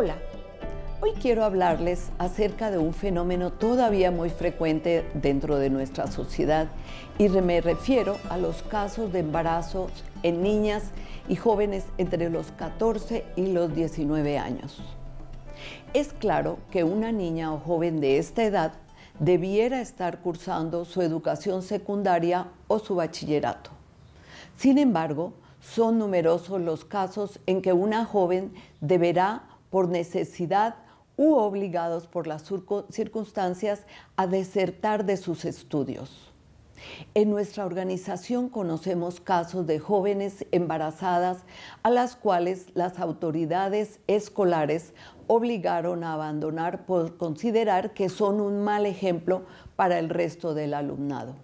Hola, hoy quiero hablarles acerca de un fenómeno todavía muy frecuente dentro de nuestra sociedad y me refiero a los casos de embarazos en niñas y jóvenes entre los 14 y los 19 años. Es claro que una niña o joven de esta edad debiera estar cursando su educación secundaria o su bachillerato. Sin embargo, son numerosos los casos en que una joven deberá por necesidad u obligados por las circunstancias a desertar de sus estudios. En nuestra organización conocemos casos de jóvenes embarazadas a las cuales las autoridades escolares obligaron a abandonar por considerar que son un mal ejemplo para el resto del alumnado.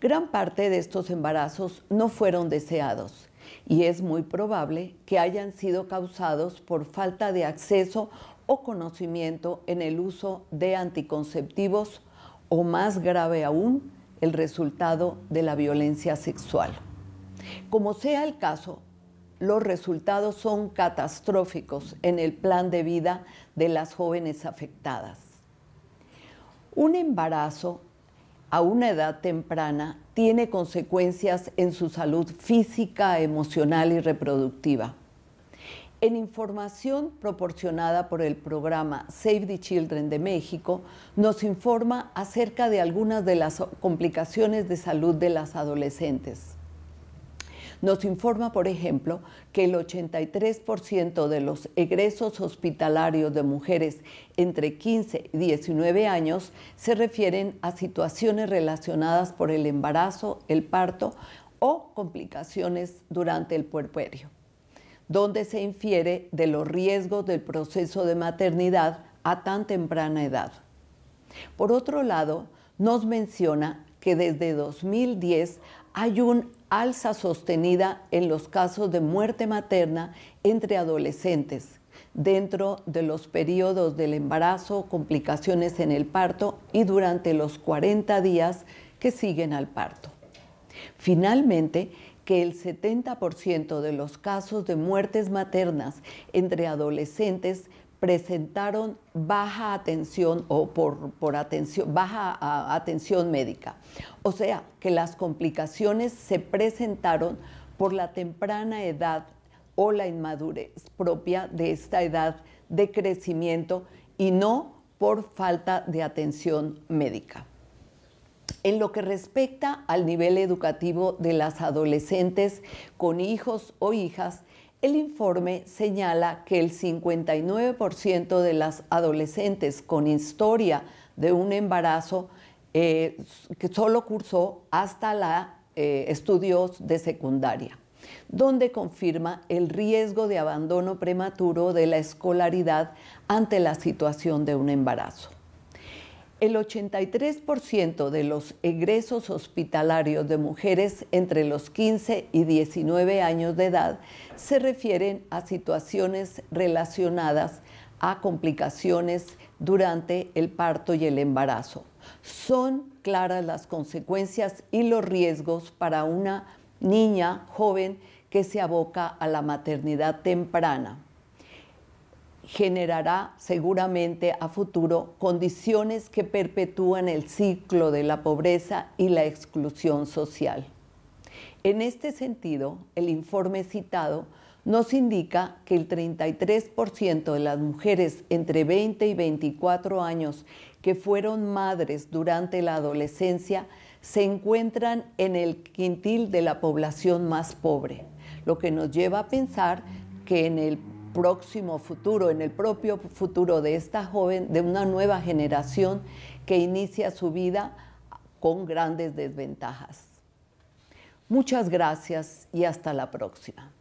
Gran parte de estos embarazos no fueron deseados y es muy probable que hayan sido causados por falta de acceso o conocimiento en el uso de anticonceptivos o más grave aún, el resultado de la violencia sexual. Como sea el caso, los resultados son catastróficos en el plan de vida de las jóvenes afectadas. Un embarazo a una edad temprana tiene consecuencias en su salud física, emocional y reproductiva. En información proporcionada por el programa Save the Children de México, nos informa acerca de algunas de las complicaciones de salud de las adolescentes. Nos informa, por ejemplo, que el 83% de los egresos hospitalarios de mujeres entre 15 y 19 años se refieren a situaciones relacionadas por el embarazo, el parto o complicaciones durante el puerperio, donde se infiere de los riesgos del proceso de maternidad a tan temprana edad. Por otro lado, nos menciona que desde 2010 hay un alza sostenida en los casos de muerte materna entre adolescentes dentro de los periodos del embarazo, complicaciones en el parto y durante los 40 días que siguen al parto. Finalmente, que el 70% de los casos de muertes maternas entre adolescentes presentaron baja atención o por, atención, baja atención médica. O sea, que las complicaciones se presentaron por la temprana edad o la inmadurez propia de esta edad de crecimiento y no por falta de atención médica. En lo que respecta al nivel educativo de las adolescentes con hijos o hijas, el informe señala que el 59% de las adolescentes con historia de un embarazo eh, que solo cursó hasta la eh, estudios de secundaria, donde confirma el riesgo de abandono prematuro de la escolaridad ante la situación de un embarazo. El 83% de los egresos hospitalarios de mujeres entre los 15 y 19 años de edad se refieren a situaciones relacionadas a complicaciones durante el parto y el embarazo. Son claras las consecuencias y los riesgos para una niña joven que se aboca a la maternidad temprana generará seguramente a futuro condiciones que perpetúan el ciclo de la pobreza y la exclusión social. En este sentido, el informe citado nos indica que el 33% de las mujeres entre 20 y 24 años que fueron madres durante la adolescencia se encuentran en el quintil de la población más pobre, lo que nos lleva a pensar que en el próximo futuro, en el propio futuro de esta joven, de una nueva generación que inicia su vida con grandes desventajas. Muchas gracias y hasta la próxima.